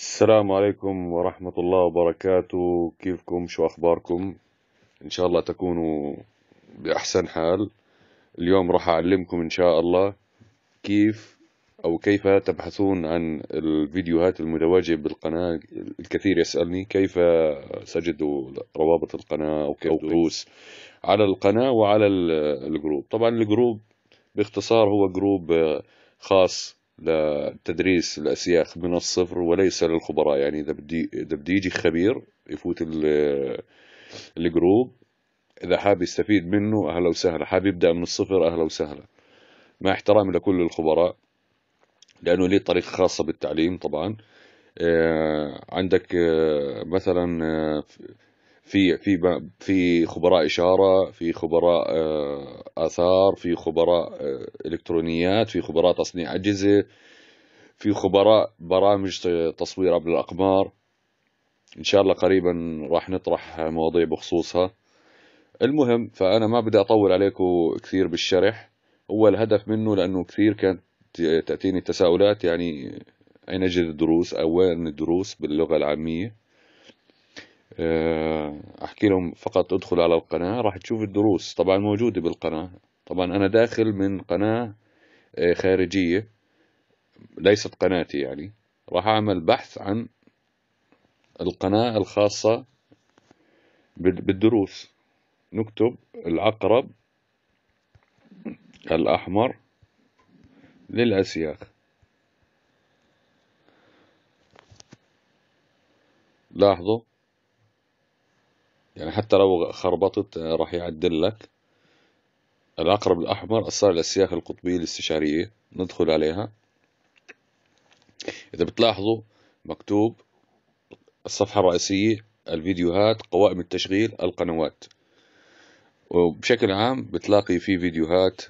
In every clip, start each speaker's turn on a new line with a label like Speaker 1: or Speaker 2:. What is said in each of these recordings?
Speaker 1: السلام عليكم ورحمة الله وبركاته كيفكم شو أخباركم إن شاء الله تكونوا بأحسن حال اليوم راح أعلمكم إن شاء الله كيف أو كيف تبحثون عن الفيديوهات المتواجدة بالقناة الكثير يسألني كيف سجدوا روابط القناة أو دروس على القناة وعلى الجروب طبعا الجروب باختصار هو جروب خاص لتدريس الأسياخ من الصفر وليس للخبراء يعني إذا بدي إذا بدي يجي خبير يفوت الجروب إذا حاب يستفيد منه أهلا وسهلا حاب يبدأ من الصفر أهلا وسهلا مع احترامي لكل الخبراء لأنه لي طريقة خاصة بالتعليم طبعا آه، عندك آه، مثلا آه، في في في خبراء اشاره في خبراء آه، اثار في خبراء آه، الكترونيات في خبراء تصنيع اجهزه في خبراء برامج تصوير عبر الاقمار ان شاء الله قريبا راح نطرح مواضيع بخصوصها المهم فانا ما بدي اطول عليكم كثير بالشرح هو الهدف منه لانه كثير كانت تاتيني تساؤلات يعني اين اجد الدروس او وين الدروس باللغه العاميه آه، احكي لهم فقط ادخل على القناة راح تشوف الدروس طبعا موجودة بالقناة طبعا انا داخل من قناة آه، خارجية ليست قناتي يعني راح اعمل بحث عن القناة الخاصة بالدروس نكتب العقرب الأحمر للأسياخ لاحظوا يعني حتى لو خربطت آه، راح يعدل لك العقرب الأحمر أصار للسياخ القطبية الاستشارية ندخل عليها إذا بتلاحظوا مكتوب الصفحة الرئيسية الفيديوهات قوائم التشغيل القنوات وبشكل عام بتلاقي في فيديوهات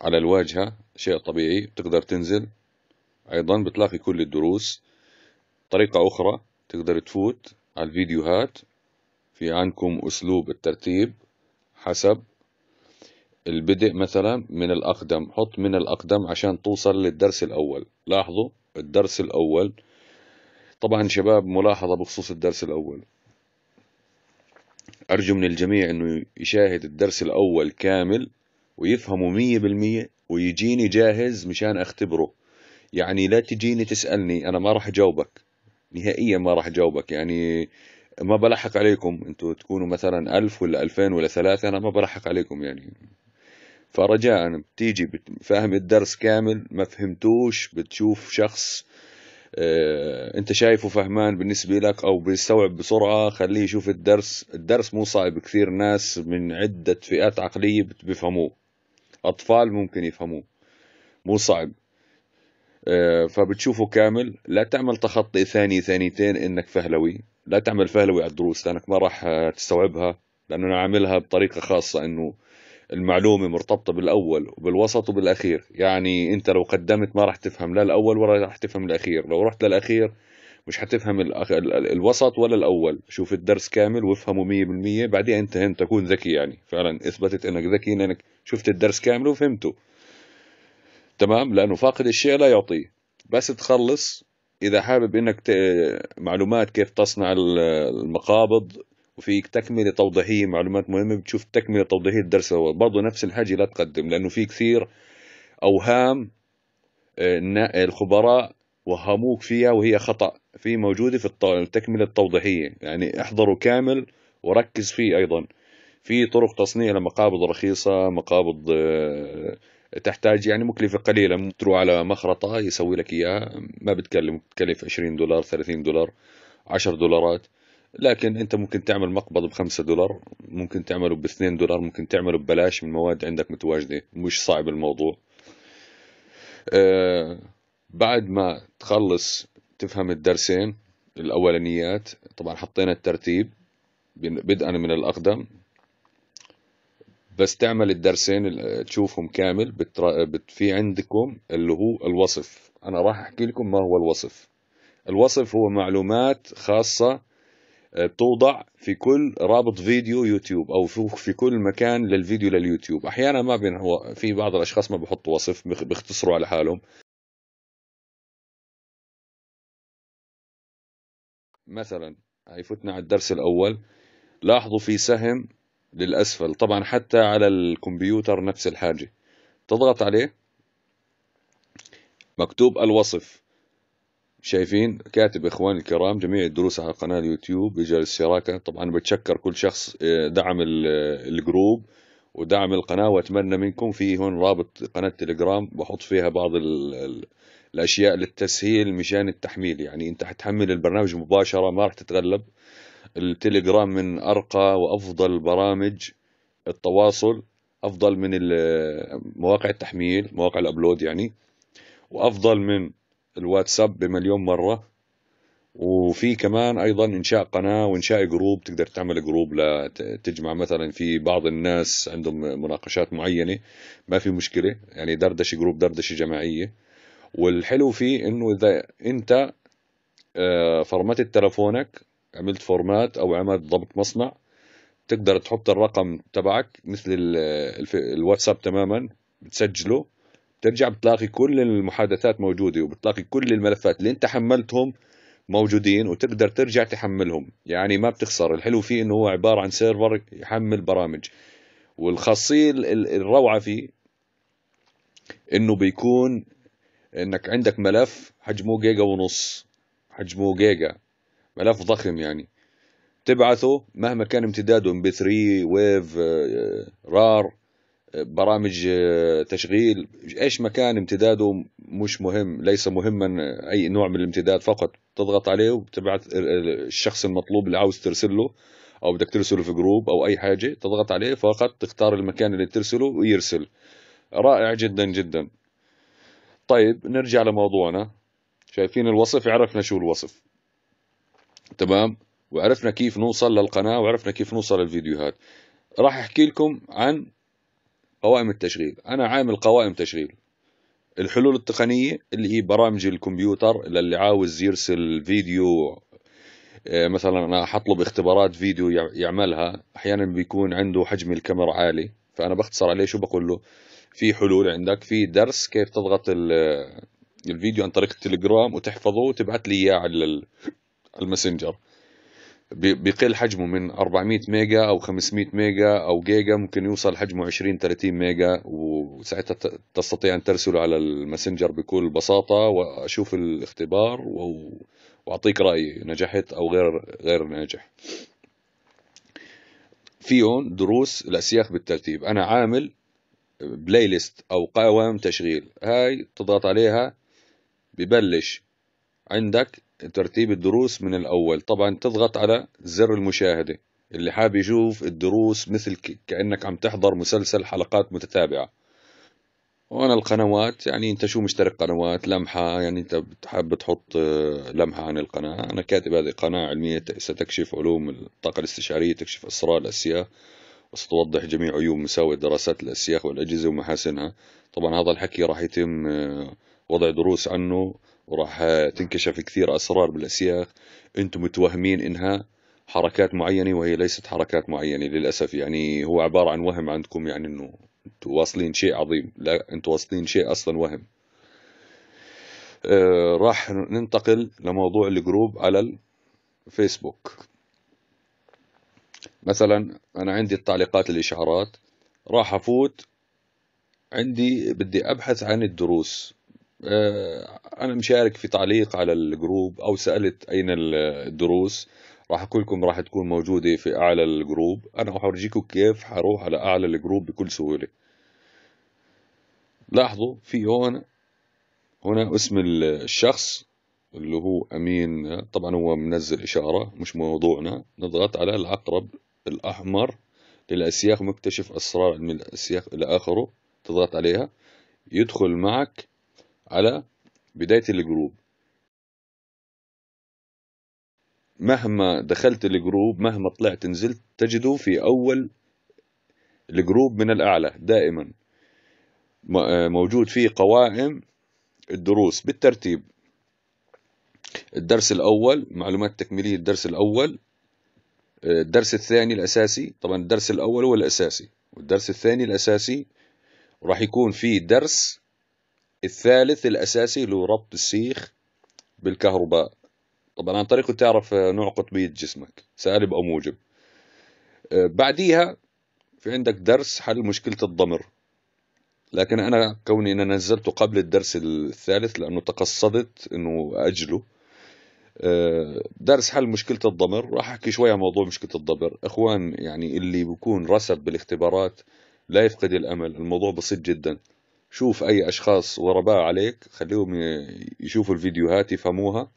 Speaker 1: على الواجهة شيء طبيعي بتقدر تنزل أيضا بتلاقي كل الدروس طريقة أخرى تقدر تفوت على الفيديوهات في عندكم أسلوب الترتيب حسب البدء مثلا من الأقدم حط من الأقدم عشان توصل للدرس الأول لاحظوا الدرس الأول طبعا شباب ملاحظة بخصوص الدرس الأول أرجو من الجميع أنه يشاهد الدرس الأول كامل ويفهمه مية بالمية ويجيني جاهز مشان أختبره يعني لا تجيني تسألني أنا ما راح أجاوبك نهائيا ما راح أجاوبك يعني ما بلحق عليكم انتوا تكونوا مثلا ألف ولا ألفين ولا ثلاثة أنا ما بلحق عليكم يعني فرجاء بتيجي فاهم الدرس كامل ما فهمتوش بتشوف شخص اه انت شايفه فهمان بالنسبة لك او بيستوعب بسرعة خليه يشوف الدرس الدرس مو صعب كثير ناس من عدة فئات عقلية بيفهموه اطفال ممكن يفهموه مو صعب آه، فبتشوفه كامل لا تعمل تخطي ثاني ثانيتين انك فهلوي لا تعمل فهلوي على الدروس لانك ما راح آه، تستوعبها لانه انا عاملها بطريقه خاصه انه المعلومه مرتبطه بالاول وبالوسط وبالاخير يعني انت لو قدمت ما راح تفهم لا الاول ولا راح تفهم الاخير لو رحت للاخير مش حتفهم الوسط ولا الاول شوف الدرس كامل وافهمه 100% بعدين انت تكون ذكي يعني فعلا اثبتت انك ذكي انك شفت الدرس كامل وفهمته تمام لانه فاقد الشيء لا يعطيه بس تخلص اذا حابب انك ت... معلومات كيف تصنع المقابض وفي تكمله توضيحيه معلومات مهمه بتشوف تكمله توضيحيه الدرس هو برضه نفس الحاجه لا تقدم لانه في كثير اوهام آه، الخبراء وهموك فيها وهي خطا في موجوده في التكمله التوضيحيه يعني احضره كامل وركز فيه ايضا في طرق تصنيع لمقابض رخيصه مقابض آه، تحتاج يعني مكلفه قليله تروح على مخرطه يسوي لك اياها ما بتكلم تكلف 20 دولار 30 دولار 10 دولارات لكن انت ممكن تعمل مقبض بخمسة دولار ممكن تعمله باثنين دولار ممكن تعمله ببلاش من مواد عندك متواجدة مش صعب الموضوع آه، بعد ما تخلص تفهم الدرسين الأولانيات طبعا حطينا الترتيب بدءا من الأقدم بس تعمل الدرسين تشوفهم كامل بترا... بت... في عندكم اللي هو الوصف انا راح احكي لكم ما هو الوصف الوصف هو معلومات خاصة بتوضع آه، في كل رابط فيديو يوتيوب او في كل مكان للفيديو لليوتيوب احيانا ما بين هو في بعض الاشخاص ما بحطوا وصف بيختصروا على حالهم مثلا هيفوتنا على الدرس الاول لاحظوا في سهم للأسفل طبعا حتى على الكمبيوتر نفس الحاجة تضغط عليه مكتوب الوصف شايفين كاتب اخواني الكرام جميع الدروس على قناه اليوتيوب بجال الشراكه طبعا بتشكر كل شخص آه، دعم آه، الجروب ودعم القناه واتمنى منكم في هون رابط قناه تليجرام بحط فيها بعض الـ الـ الاشياء للتسهيل مشان التحميل يعني انت حتحمل البرنامج مباشره ما راح تتغلب التليجرام من أرقى وأفضل برامج التواصل أفضل من مواقع التحميل مواقع الأبلود يعني وأفضل من الواتساب بمليون مرة وفي كمان ايضا انشاء قناه وانشاء جروب تقدر تعمل جروب لتجمع مثلا في بعض الناس عندهم مناقشات معينه ما في مشكله يعني دردشه جروب دردشه جماعيه والحلو فيه انه اذا انت آه، فرمتت تلفونك عملت فورمات او عملت ضبط مصنع تقدر تحط الرقم تبعك مثل الواتساب تماما بتسجله بترجع بتلاقي كل المحادثات موجوده وبتلاقي كل الملفات اللي انت حملتهم موجودين وتقدر ترجع تحملهم يعني ما بتخسر الحلو فيه انه هو عباره عن سيرفر يحمل برامج والخاصيه الروعه فيه انه بيكون انك عندك ملف حجمه جيجا ونص حجمه جيجا ملف ضخم يعني تبعثه مهما كان امتداده ام بي 3 ويف آه، رار آه، برامج آه، تشغيل ايش مكان امتداده مش مهم ليس مهما اي نوع من الامتداد فقط تضغط عليه وبتبعث الشخص المطلوب اللي عاوز ترسله او بدك ترسله في جروب او اي حاجه تضغط عليه فقط تختار المكان اللي ترسله ويرسل رائع جدا جدا طيب نرجع لموضوعنا شايفين الوصف عرفنا شو الوصف تمام وعرفنا كيف نوصل للقناة وعرفنا كيف نوصل للفيديوهات راح احكي لكم عن قوائم التشغيل انا عامل قوائم تشغيل الحلول التقنية اللي هي برامج الكمبيوتر للي عاوز يرسل فيديو آه، مثلا انا حطلب اختبارات فيديو يعملها احيانا بيكون عنده حجم الكاميرا عالي فانا بختصر عليه شو بقول له في حلول عندك في درس كيف تضغط الفيديو عن طريق التليجرام وتحفظه وتبعث لي اياه على الماسنجر بقل حجمه من 400 ميجا او 500 ميجا او جيجا ممكن يوصل حجمه 20 30 ميجا وساعتها تستطيع ان ترسله على الماسنجر بكل بساطه واشوف الاختبار واعطيك رايي نجحت او غير غير ناجح فيهم دروس الاسياخ بالترتيب انا عامل بلاي ليست او قوائم تشغيل هاي تضغط عليها ببلش عندك ترتيب الدروس من الأول طبعا تضغط على زر المشاهدة اللي حاب يشوف الدروس مثل كأنك عم تحضر مسلسل حلقات متتابعة وأنا القنوات يعني أنت شو مشترك قنوات لمحة يعني أنت حابب تحط آه، لمحة عن القناة أنا كاتب هذه قناة علمية ستكشف علوم الطاقة الاستشعارية تكشف أسرار الأسياخ وستوضح جميع عيوب مساوئ دراسات الأسياخ والأجهزة ومحاسنها طبعا هذا الحكي راح يتم آه، وضع دروس عنه وراح تنكشف كثير أسرار بالأسياخ أنتم متوهمين إنها حركات معينة وهي ليست حركات معينة للأسف يعني هو عبارة عن وهم عندكم يعني أنه أنتم واصلين شيء عظيم لا أنتم واصلين شيء أصلا وهم آه، راح ننتقل لموضوع الجروب على الفيسبوك مثلا أنا عندي التعليقات الإشعارات راح أفوت عندي بدي أبحث عن الدروس آه، انا مشارك في تعليق على الجروب او سالت اين الدروس راح اقول لكم راح تكون موجوده في اعلى الجروب انا احرجيكم كيف حروح على اعلى الجروب بكل سهوله لاحظوا في هون هنا اسم الشخص اللي هو امين طبعا هو منزل اشاره مش موضوعنا نضغط على العقرب الاحمر للاسياخ مكتشف اسرار علم الاسياخ الى اخره تضغط عليها يدخل معك على بداية الجروب مهما دخلت الجروب مهما طلعت نزلت تجده في أول الجروب من الأعلى دائما آه، موجود فيه قوائم الدروس بالترتيب الدرس الأول معلومات تكميلية الدرس الأول آه، الدرس الثاني الأساسي طبعا الدرس الأول هو الأساسي والدرس الثاني الأساسي راح يكون فيه درس الثالث الأساسي اللي هو ربط السيخ بالكهرباء طبعا عن طريقه تعرف نوع قطبية جسمك سالب أو موجب آه، بعديها في عندك درس حل مشكلة الضمر لكن أنا كوني أنا نزلته قبل الدرس الثالث لأنه تقصدت أنه أجله آه، درس حل مشكلة الضمر راح أحكي شوي عن موضوع مشكلة الضمر إخوان يعني اللي بيكون رسب بالاختبارات لا يفقد الأمل الموضوع بسيط جدا شوف اي اشخاص غرباء عليك خليهم يشوفوا الفيديوهات يفهموها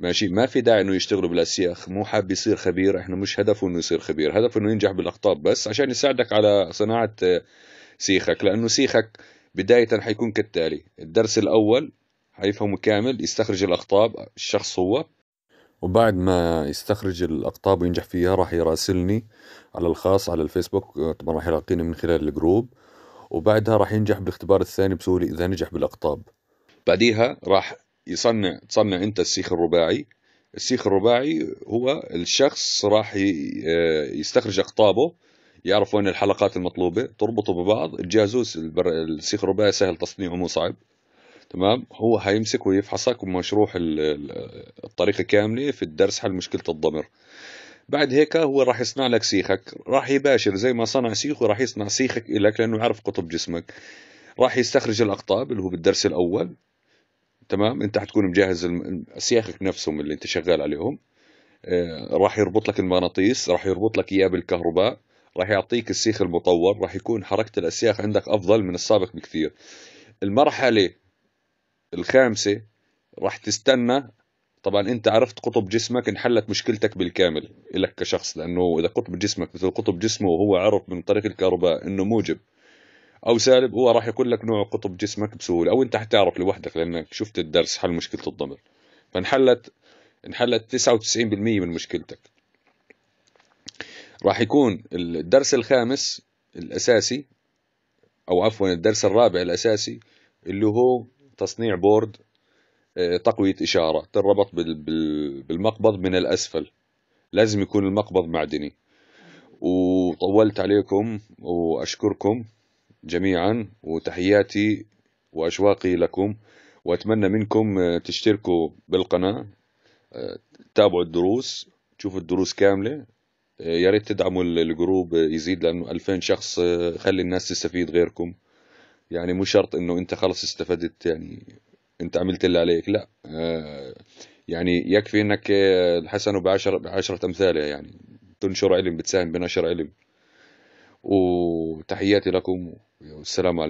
Speaker 1: ماشي ما في داعي انه يشتغلوا بالاسياخ مو حاب يصير خبير احنا مش هدفه انه يصير خبير هدفه انه ينجح بالاقطاب بس عشان يساعدك على صناعه آه، سيخك لانه سيخك بدايه حيكون كالتالي الدرس الاول حيفهمه كامل يستخرج الاقطاب الشخص هو وبعد ما يستخرج الاقطاب وينجح فيها راح يراسلني على الخاص على الفيسبوك آه، طبعا راح يلاقيني من خلال الجروب وبعدها راح ينجح بالاختبار الثاني بسهوله اذا نجح بالاقطاب بعديها راح يصنع تصنع انت السيخ الرباعي السيخ الرباعي هو الشخص راح آه، يستخرج اقطابه يعرف وين الحلقات المطلوبه تربطه ببعض البر... السيخ الرباعي سهل تصنيعه مو صعب تمام هو هيمسك ويفحصك ومشروح الطريقه كامله في الدرس حل مشكله الضمر بعد هيك هو راح يصنع لك سيخك راح يباشر زي ما صنع سيخه راح يصنع سيخك إلك لأنه عارف قطب جسمك راح يستخرج الأقطاب اللي هو بالدرس الأول تمام انت حتكون مجهز سيخك نفسهم اللي انت شغال عليهم آه، راح يربط لك المغناطيس راح يربط لك اياه بالكهرباء راح يعطيك السيخ المطور راح يكون حركه الاسياخ عندك افضل من السابق بكثير المرحله الخامسه راح تستنى طبعا انت عرفت قطب جسمك انحلت مشكلتك بالكامل لك كشخص لانه اذا قطب جسمك مثل قطب جسمه وهو عرف من طريق الكهرباء انه موجب او سالب هو راح يقول لك نوع قطب جسمك بسهوله او انت حتعرف لوحدك لانك شفت الدرس حل مشكله الضمر فانحلت انحلت 99% من مشكلتك راح يكون الدرس الخامس الاساسي او عفوا الدرس الرابع الاساسي اللي هو تصنيع بورد تقوية إشارة تربط بالمقبض من الأسفل لازم يكون المقبض معدني وطولت عليكم وأشكركم جميعا وتحياتي وأشواقي لكم وأتمنى منكم تشتركوا بالقناة تابعوا الدروس تشوفوا الدروس كاملة يا ريت تدعموا الجروب يزيد لأنه 2000 شخص خلي الناس تستفيد غيركم يعني مو شرط انه انت خلص استفدت يعني انت عملت اللي عليك لا آه، يعني يكفي انك آه، الحسن بعشر بعشرة امثالها يعني تنشر علم بتساهم بنشر علم وتحياتي لكم والسلام عليكم